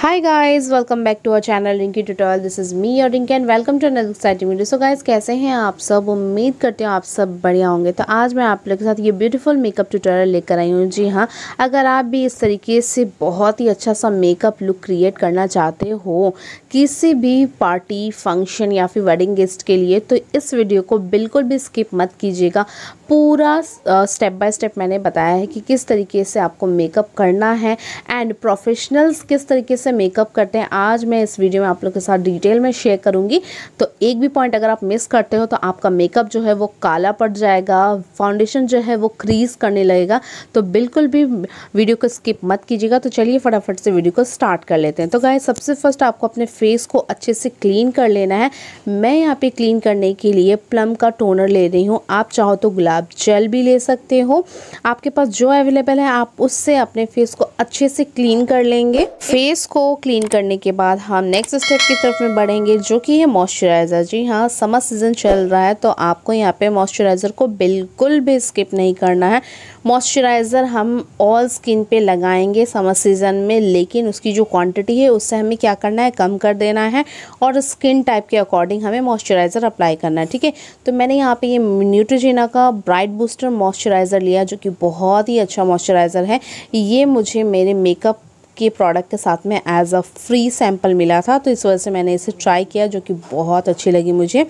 hi guys welcome back to our channel Rinki tutorial this is me और Rinki and welcome to another exciting video so guys कैसे हैं आप सब उम्मीद करते हो आप सब बढ़िया होंगे तो आज मैं आप लोगों के साथ ये ब्यूटीफुल मेकअप ट्यूटोरियल लेकर आई हूँ जी हाँ अगर आप भी इस तरीके से बहुत ही अच्छा सा मेकअप लुक क्रिएट करना चाहते हो किसी भी पार्टी फंक्शन या फिर वेडिंग गेस्ट के लिए तो इस वीडियो को बिल्कुल भी स्किप मत कीजिएगा पूरा स्टेप बाय स्टेप मैंने बताया है कि किस तरीके से आपको मेकअप करना है एंड प्रोफेशनल्स किस तरीके से मेकअप करते हैं आज मैं इस वीडियो में आप लोग के साथ डिटेल में शेयर करूंगी तो एक भी पॉइंट अगर आप मिस करते हो तो आपका मेकअप जो है वो काला पड़ जाएगा फाउंडेशन जो है वो क्रीज करने लगेगा तो बिल्कुल भी वीडियो को स्किप मत कीजिएगा तो चलिए फटाफट से वीडियो को स्टार्ट कर लेते हैं तो गाय सबसे फर्स्ट आपको अपने फेस को अच्छे से क्लीन कर लेना है मैं यहाँ पे क्लीन करने के लिए प्लम का टोनर ले रही हूँ आप चाहो तो गुलाब आप जेल भी ले सकते हो आपके पास जो अवेलेबल है आप उससे अपने फेस को अच्छे से क्लीन कर लेंगे फेस को क्लीन करने के बाद हम नेक्स्ट स्टेप की तरफ में बढ़ेंगे जो कि है मॉइस्चराइज़र जी हाँ समर सीज़न चल रहा है तो आपको यहाँ पे मॉइस्चराइज़र को बिल्कुल भी स्किप नहीं करना है मॉइस्चराइज़र हम ऑल स्किन पे लगाएंगे समर सीज़न में लेकिन उसकी जो क्वांटिटी है उससे हमें क्या करना है कम कर देना है और स्किन टाइप के अकॉर्डिंग हमें मॉइस्चराइज़र अप्लाई करना है ठीक है तो मैंने यहाँ पे ये न्यूट्रोजिना का ब्राइट बूस्टर मॉइस्चराइज़र लिया जो कि बहुत ही अच्छा मॉइस्चराइज़र है ये मुझे मेरे मेकअप के प्रोडक्ट के साथ में एज अ फ्री सैम्पल मिला था तो इस वजह से मैंने इसे ट्राई किया जो कि बहुत अच्छी लगी मुझे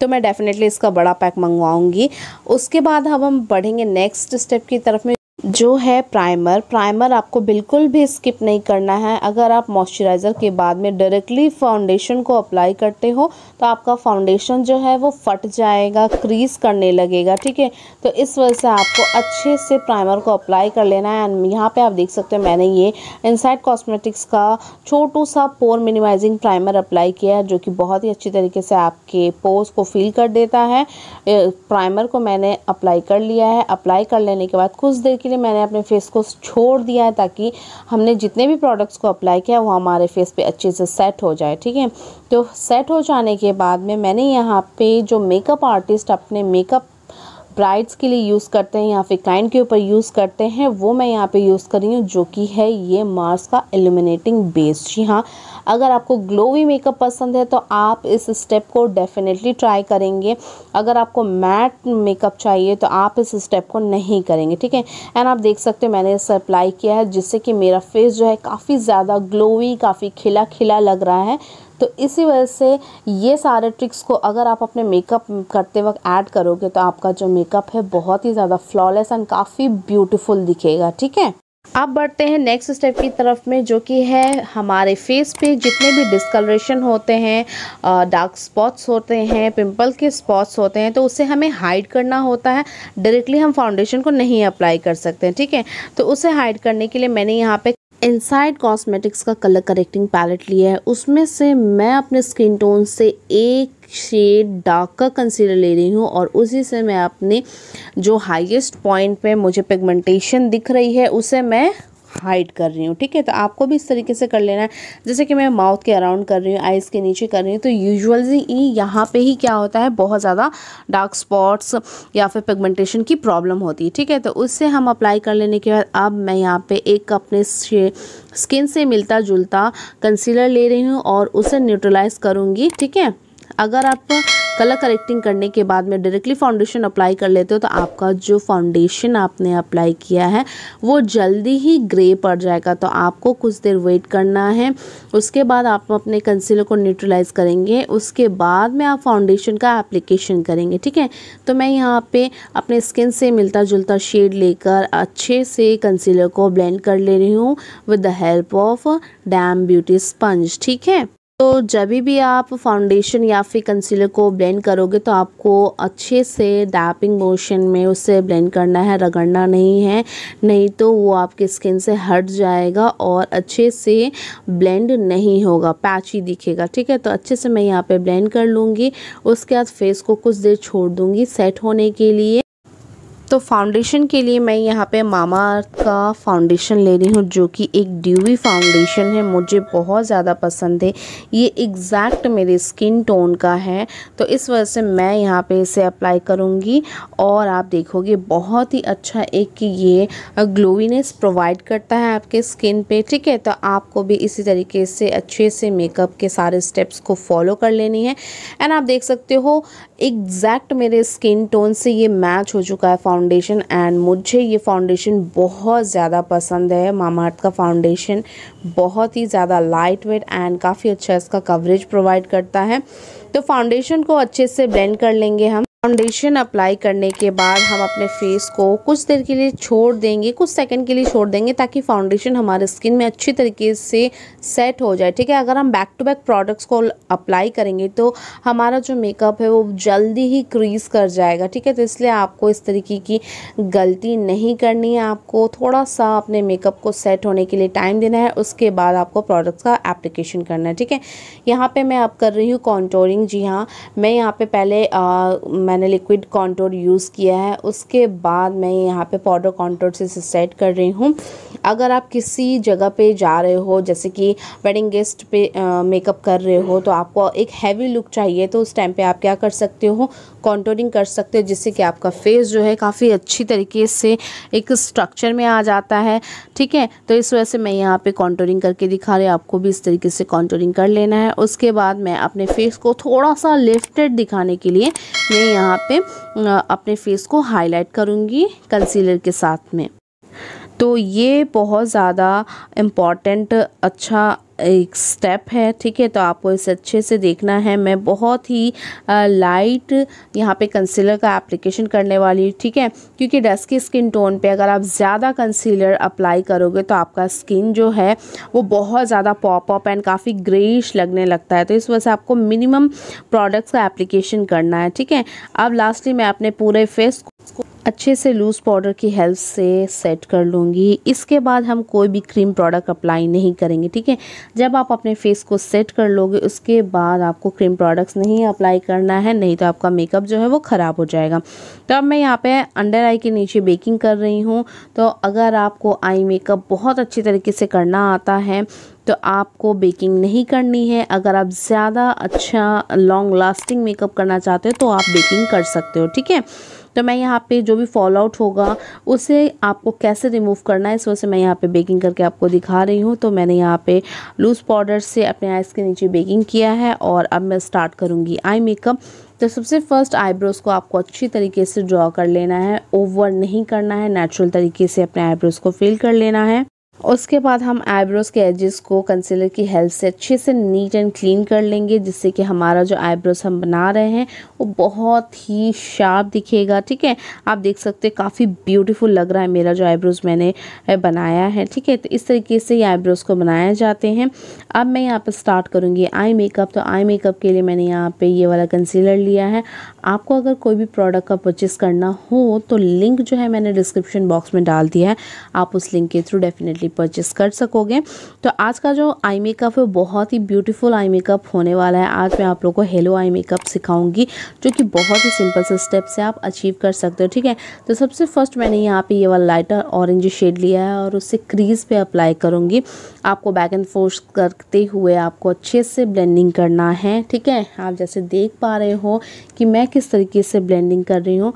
तो मैं डेफ़िनेटली इसका बड़ा पैक मंगवाऊंगी उसके बाद अब हम बढ़ेंगे नेक्स्ट स्टेप की तरफ में जो है प्राइमर प्राइमर आपको बिल्कुल भी स्किप नहीं करना है अगर आप मॉइस्चराइज़र के बाद में डायरेक्टली फाउंडेशन को अप्लाई करते हो तो आपका फाउंडेशन जो है वो फट जाएगा क्रीज करने लगेगा ठीक है तो इस वजह से आपको अच्छे से प्राइमर को अप्लाई कर लेना है एंड यहाँ पे आप देख सकते हैं मैंने ये इनसाइड कॉस्मेटिक्स का छोटू सा पोर मिनिमाइजिंग प्राइमर अप्लाई किया है जो कि बहुत ही अच्छी तरीके से आपके पोर्स को फील कर देता है प्राइमर को मैंने अप्लाई कर लिया है अप्लाई कर लेने के बाद कुछ देर के लिए मैंने अपने फेस को छोड़ दिया है ताकि हमने जितने भी प्रोडक्ट्स को अप्लाई किया वो हमारे फेस पे अच्छे से सेट हो जाए ठीक है तो सेट हो जाने के बाद में मैंने यहाँ पे जो मेकअप आर्टिस्ट अपने मेकअप ब्राइड्स के लिए यूज़ करते हैं या फिर क्लाइंट के ऊपर यूज़ करते हैं वो मैं यहाँ पे यूज़ कर रही हूँ जो कि है ये मार्स का एल्यूमिनेटिंग बेस जी हाँ अगर आपको ग्लोवी मेकअप पसंद है तो आप इस स्टेप को डेफिनेटली ट्राई करेंगे अगर आपको मैट मेकअप चाहिए तो आप इस स्टेप को नहीं करेंगे ठीक है एंड आप देख सकते हैं मैंने इसे अप्लाई किया है जिससे कि मेरा फेस जो है काफ़ी ज़्यादा ग्लोवी काफ़ी खिला खिला लग रहा है तो इसी वजह से ये सारे ट्रिक्स को अगर आप अपने मेकअप करते वक्त ऐड करोगे तो आपका जो मेकअप है बहुत ही ज़्यादा फ्लॉलेस एंड काफ़ी ब्यूटीफुल दिखेगा ठीक है अब बढ़ते हैं नेक्स्ट स्टेप की तरफ में जो कि है हमारे फेस पे जितने भी डिस्कलरेशन होते हैं डार्क स्पॉट्स होते हैं पिंपल के स्पॉट्स होते हैं तो उसे हमें हाइड करना होता है डायरेक्टली हम फाउंडेशन को नहीं अप्लाई कर सकते हैं ठीक है तो उसे हाइड करने के लिए मैंने यहाँ पे इनसाइड कॉस्मेटिक्स का कलर करेक्टिंग पैलेट लिया है उसमें से मैं अपने स्किन टोन से एक शेड डार्क का कंसीलर ले रही हूँ और उसी से मैं अपने जो हाईएस्ट पॉइंट पे मुझे पिगमेंटेशन दिख रही है उसे मैं हाइड कर रही हूँ ठीक है तो आपको भी इस तरीके से कर लेना है जैसे कि मैं माउथ के अराउंड कर रही हूँ आइज़ के नीचे कर रही हूँ तो यूजुअली यहाँ पे ही क्या होता है बहुत ज़्यादा डार्क स्पॉट्स या फिर पिगमेंटेशन की प्रॉब्लम होती है ठीक है तो उससे हम अप्लाई कर लेने के बाद अब मैं यहाँ पे एक अपने स्किन से मिलता जुलता कंसीलर ले रही हूँ और उसे न्यूट्रलाइज करूँगी ठीक है अगर आप कलर करेक्टिंग करने के बाद में डायरेक्टली फाउंडेशन अप्लाई कर लेते हो तो आपका जो फाउंडेशन आपने अप्लाई किया है वो जल्दी ही ग्रे पड़ जाएगा तो आपको कुछ देर वेट करना है उसके बाद आप अपने कंसीलर को न्यूट्रलाइज करेंगे उसके बाद में आप फाउंडेशन का एप्लीकेशन करेंगे ठीक है तो मैं यहाँ पर अपने स्किन से मिलता जुलता शेड लेकर अच्छे से कंसीलर को ब्लेंड कर ले रही हूँ with the help of damp beauty sponge ठीक है तो जब भी आप फाउंडेशन या फिर कंसीलर को ब्लेंड करोगे तो आपको अच्छे से डैपिंग मोशन में उसे ब्लेंड करना है रगड़ना नहीं है नहीं तो वो आपके स्किन से हट जाएगा और अच्छे से ब्लेंड नहीं होगा पैच ही दिखेगा ठीक है तो अच्छे से मैं यहाँ पे ब्लेंड कर लूँगी उसके बाद फेस को कुछ देर छोड़ दूँगी सेट होने के लिए तो फाउंडेशन के लिए मैं यहाँ पे मामा अर्थ का फाउंडेशन ले रही हूँ जो कि एक ड्यूवी फाउंडेशन है मुझे बहुत ज़्यादा पसंद है ये एग्जैक्ट मेरे स्किन टोन का है तो इस वजह से मैं यहाँ पे इसे अप्लाई करूँगी और आप देखोगे बहुत ही अच्छा एक ये ग्लोविनेस प्रोवाइड करता है आपके स्किन पर ठीक है तो आपको भी इसी तरीके से अच्छे से मेकअप के सारे स्टेप्स को फॉलो कर लेनी है एंड आप देख सकते हो एग्जैक्ट मेरे स्किन टोन से ये मैच हो चुका है फाउंडेशन एंड मुझे ये फाउंडेशन बहुत ज़्यादा पसंद है मामाअर्थ का फाउंडेशन बहुत ही ज़्यादा लाइट वेट एंड काफ़ी अच्छा इसका कवरेज प्रोवाइड करता है तो फाउंडेशन को अच्छे से ब्लेंड कर लेंगे हम फाउंडेशन अप्लाई करने के बाद हम अपने फेस को कुछ देर के लिए छोड़ देंगे कुछ सेकंड के लिए छोड़ देंगे ताकि फाउंडेशन हमारे स्किन में अच्छी तरीके से सेट हो जाए ठीक है अगर हम बैक टू बैक प्रोडक्ट्स को अप्लाई करेंगे तो हमारा जो मेकअप है वो जल्दी ही क्रीज कर जाएगा ठीक है तो इसलिए आपको इस तरीके की गलती नहीं करनी है आपको थोड़ा सा अपने मेकअप को सेट होने के लिए टाइम देना है उसके बाद आपको प्रोडक्ट्स का एप्लीकेशन करना है ठीक है यहाँ पर मैं अब कर रही हूँ कॉन्टोरिंग जी हाँ मैं यहाँ पर पहले आ, मैं मैंने लिक्विड कॉन्टोर यूज़ किया है उसके बाद मैं यहाँ पे पाउडर कॉन्टोर से सेट कर रही हूँ अगर आप किसी जगह पे जा रहे हो जैसे कि वेडिंग गेस्ट पे मेकअप कर रहे हो तो आपको एक हैवी लुक चाहिए तो उस टाइम पे आप क्या कर सकते हो कॉन्टोरिंग कर सकते हो जिससे कि आपका फेस जो है काफ़ी अच्छी तरीके से एक स्ट्रक्चर में आ जाता है ठीक है तो इस वजह से मैं यहाँ पर कॉन्टोरिंग करके दिखा रही आपको भी इस तरीके से कॉन्टोरिंग कर लेना है उसके बाद मैं अपने फेस को थोड़ा सा लिफ्टेड दिखाने के लिए मैं यहाँ यहाँ पे अपने फेस को हाईलाइट करूँगी कंसीलर के साथ में तो ये बहुत ज़्यादा इम्पॉर्टेंट अच्छा एक स्टेप है ठीक है तो आपको इसे अच्छे से देखना है मैं बहुत ही आ, लाइट यहाँ पे कंसीलर का एप्लीकेशन करने वाली हूँ ठीक है क्योंकि डस्की स्किन टोन पे अगर आप ज़्यादा कंसीलर अप्लाई करोगे तो आपका स्किन जो है वो बहुत ज़्यादा पॉप अप एंड काफ़ी ग्रेश लगने लगता है तो इस वजह से आपको मिनिमम प्रोडक्ट्स का एप्लीकेशन करना है ठीक है अब लास्टली मैं अपने पूरे फेस अच्छे से लूज़ पाउडर की हेल्प से सेट कर लूँगी इसके बाद हम कोई भी क्रीम प्रोडक्ट अप्लाई नहीं करेंगे ठीक है जब आप अपने फेस को सेट कर लोगे उसके बाद आपको क्रीम प्रोडक्ट्स नहीं अप्लाई करना है नहीं तो आपका मेकअप जो है वो ख़राब हो जाएगा तो अब मैं यहाँ पे अंडर आई के नीचे बेकिंग कर रही हूँ तो अगर आपको आई मेकअप बहुत अच्छी तरीके से करना आता है तो आपको बेकिंग नहीं करनी है अगर आप ज़्यादा अच्छा लॉन्ग लास्टिंग मेकअप करना चाहते हो तो आप बेकिंग कर सकते हो ठीक है तो मैं यहाँ पे जो भी फॉल आउट होगा उसे आपको कैसे रिमूव करना है इस वजह से मैं यहाँ पे बेकिंग करके आपको दिखा रही हूँ तो मैंने यहाँ पे लूज़ पाउडर से अपने आइस के नीचे बेकिंग किया है और अब मैं स्टार्ट करूँगी आई मेकअप तो सबसे फर्स्ट आईब्रोज़ को आपको अच्छी तरीके से ड्रॉ कर लेना है ओवर नहीं करना है नेचुरल तरीके से अपने आईब्रोज़ को फिल कर लेना है उसके बाद हम आईब्रोज़ के एजेस को कंसीलर की हेल्प से अच्छे से नीट एंड क्लीन कर लेंगे जिससे कि हमारा जो आईब्रोज़ हम बना रहे हैं वो बहुत ही शार्प दिखेगा ठीक है आप देख सकते हैं काफ़ी ब्यूटीफुल लग रहा है मेरा जो आईब्रोज़ मैंने बनाया है ठीक है तो इस तरीके से ये आईब्रोज़ को बनाए जाते हैं अब मैं यहाँ पर स्टार्ट करूँगी आई मेकअप तो आई मेकअप के लिए मैंने यहाँ पर ये वाला कंसीलर लिया है आपको अगर कोई भी प्रोडक्ट का परचेज़ करना हो तो लिंक जो है मैंने डिस्क्रिप्शन बॉक्स में डाल दिया है आप उस लिंक के थ्रू डेफिनेटली डेफिनेटली परचेस कर सकोगे तो आज का जो आई मेकअप है बहुत ही ब्यूटीफुल आई मेकअप होने वाला है आज मैं आप लोग को हेलो आई मेकअप सिखाऊंगी जो कि बहुत ही सिंपल से स्टेप से आप अचीव कर सकते हो ठीक है तो सबसे फर्स्ट मैंने यहाँ पे ये वाला लाइटर ऑरेंज शेड लिया है और उससे क्रीज पे अप्लाई करूँगी आपको बैक एंड फोर्स करते हुए आपको अच्छे से ब्लेंडिंग करना है ठीक है आप जैसे देख पा रहे हो कि मैं किस तरीके से ब्लेंडिंग कर रही हूँ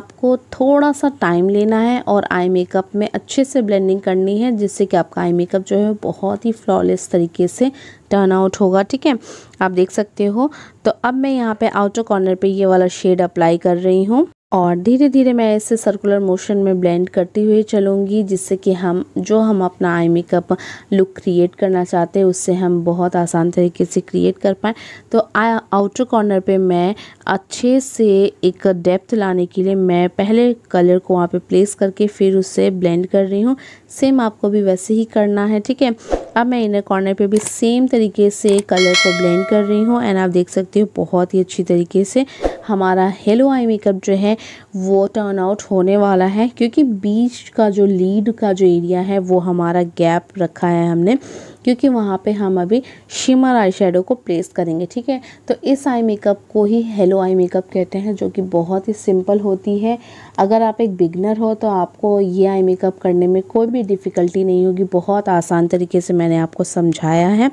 आपको थोड़ा सा टाइम लेना है और आई मेकअप में अच्छे से ब्लेंडिंग करनी है जिस जिससे कि आपका आई मेकअप जो है बहुत ही फ्लॉलेस तरीके से टर्न आउट होगा ठीक है आप देख सकते हो तो अब मैं यहाँ पे आउटर कॉर्नर पे ये वाला शेड अप्लाई कर रही हूँ और धीरे धीरे मैं इसे सर्कुलर मोशन में ब्लेंड करती हुई चलूँगी जिससे कि हम जो हम अपना आई मेकअप लुक क्रिएट करना चाहते हैं उससे हम बहुत आसान तरीके से क्रिएट कर पाएँ तो आउटर कॉर्नर पे मैं अच्छे से एक डेप्थ लाने के लिए मैं पहले कलर को वहाँ पे प्लेस करके फिर उसे ब्लेंड कर रही हूँ सेम आपको भी वैसे ही करना है ठीक है अब मैं इनर कॉर्नर पे भी सेम तरीके से कलर को ब्लेंड कर रही हूँ एंड आप देख सकते हो बहुत ही अच्छी तरीके से हमारा हेलो आई मेकअप जो है वो टर्न आउट होने वाला है क्योंकि बीच का जो लीड का जो एरिया है वो हमारा गैप रखा है हमने क्योंकि वहाँ पे हम अभी शिमर आई शेडो को प्लेस करेंगे ठीक है तो इस आई मेकअप को ही हेलो आई मेकअप कहते हैं जो कि बहुत ही सिंपल होती है अगर आप एक बिगनर हो तो आपको ये आई मेकअप करने में कोई भी डिफ़िकल्टी नहीं होगी बहुत आसान तरीके से मैंने आपको समझाया है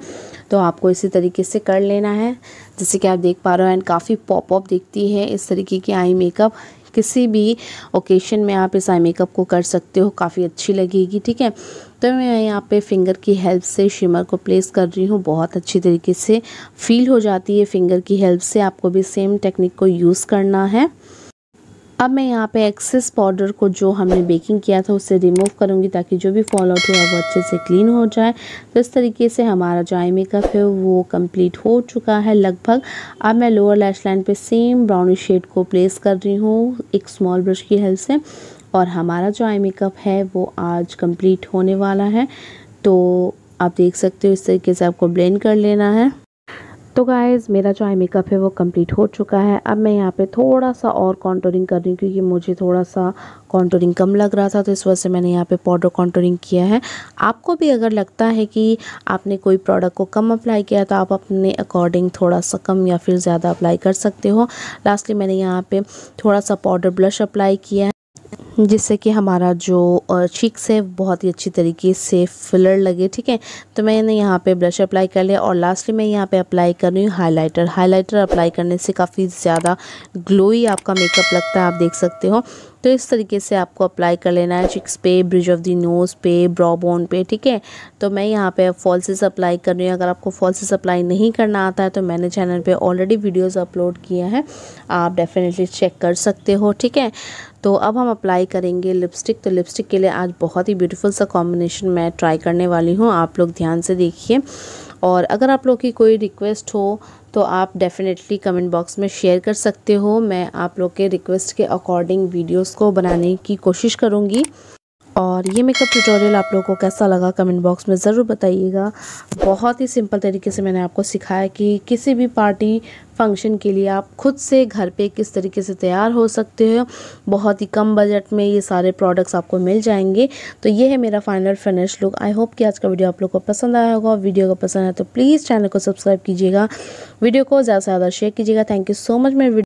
तो आपको इसी तरीके से कर लेना है जैसे कि आप देख पा रहे हो एंड काफ़ी पॉपअप दिखती है इस तरीके की आई मेकअप किसी भी ओकेशन में आप इस आई मेकअप को कर सकते हो काफ़ी अच्छी लगेगी ठीक है तो मैं यहाँ पे फिंगर की हेल्प से शिमर को प्लेस कर रही हूँ बहुत अच्छी तरीके से फील हो जाती है फिंगर की हेल्प से आपको भी सेम टेक्निक को यूज़ करना है अब मैं यहाँ पे एक्सेस पाउडर को जो हमने बेकिंग किया था उसे रिमूव करूँगी ताकि जो भी फॉल आउट हुआ वो अच्छे से क्लीन हो जाए तो इस तरीके से हमारा जो आई मेकअप है वो कंप्लीट हो चुका है लगभग अब मैं लोअर लैश लाइन पे सेम ब्राउनिश शेड को प्लेस कर रही हूँ एक स्मॉल ब्रश की हेल्प से और हमारा जो आई मेकअप है वो आज कंप्लीट होने वाला है तो आप देख सकते हो इस तरीके से आपको ब्लेंड कर लेना है तो गाइज़ मेरा जो आई मेकअप है वो कंप्लीट हो चुका है अब मैं यहाँ पे थोड़ा सा और कॉन्टोरिंग कर रही हूँ क्योंकि मुझे थोड़ा सा कॉन्टोरिंग कम लग रहा था तो इस वजह से मैंने यहाँ पे पाउडर कॉन्टोरिंग किया है आपको भी अगर लगता है कि आपने कोई प्रोडक्ट को कम अप्लाई किया तो आप अपने अकॉर्डिंग थोड़ा सा कम या फिर ज़्यादा अप्लाई कर सकते हो लास्टली मैंने यहाँ पर थोड़ा सा पाउडर ब्लश अप्लाई किया है जिससे कि हमारा जो चीक्स है बहुत ही अच्छी तरीके से फिलर लगे ठीक है तो मैंने यहाँ पे ब्रश अप्लाई कर लिया और लास्टली मैं यहाँ पे अप्लाई कर रही हूँ हाइलाइटर हाइलाइटर अप्लाई करने से काफ़ी ज़्यादा ग्लोई आपका मेकअप लगता है आप देख सकते हो तो इस तरीके से आपको अप्लाई कर लेना है चिक्स पे ब्रिज ऑफ दी नोज़ पे ब्रॉ बोन पे ठीक है तो मैं यहाँ पे फॉल्सेस अप्लाई कर रही हूँ अगर आपको फॉल्सेस अप्लाई नहीं करना आता है तो मैंने चैनल पे ऑलरेडी वीडियोस अपलोड किया है आप डेफिनेटली चेक कर सकते हो ठीक है तो अब हम अप्लाई करेंगे लिपस्टिक तो लिपस्टिक के लिए आज बहुत ही ब्यूटीफुल सा कॉम्बिनेशन मैं ट्राई करने वाली हूँ आप लोग ध्यान से देखिए और अगर आप लोग की कोई रिक्वेस्ट हो तो आप डेफ़िनेटली कमेंट बॉक्स में शेयर कर सकते हो मैं आप लोग के रिक्वेस्ट के अकॉर्डिंग वीडियोस को बनाने की कोशिश करूँगी और ये मेकअप ट्यूटोरियल आप लोगों को कैसा लगा कमेंट बॉक्स में ज़रूर बताइएगा बहुत ही सिंपल तरीके से मैंने आपको सिखाया कि किसी भी पार्टी फंक्शन के लिए आप खुद से घर पे किस तरीके से तैयार हो सकते हो बहुत ही कम बजट में ये सारे प्रोडक्ट्स आपको मिल जाएंगे तो ये है मेरा final finish look I hope कि आज का वीडियो आप लोग को पसंद आया होगा वीडियो को पसंद आया तो प्लीज़ चैनल को सब्सक्राइब कीजिएगा वीडियो को ज़्यादा से ज़्यादा शेयर कीजिएगा थैंक यू सो मच मेरे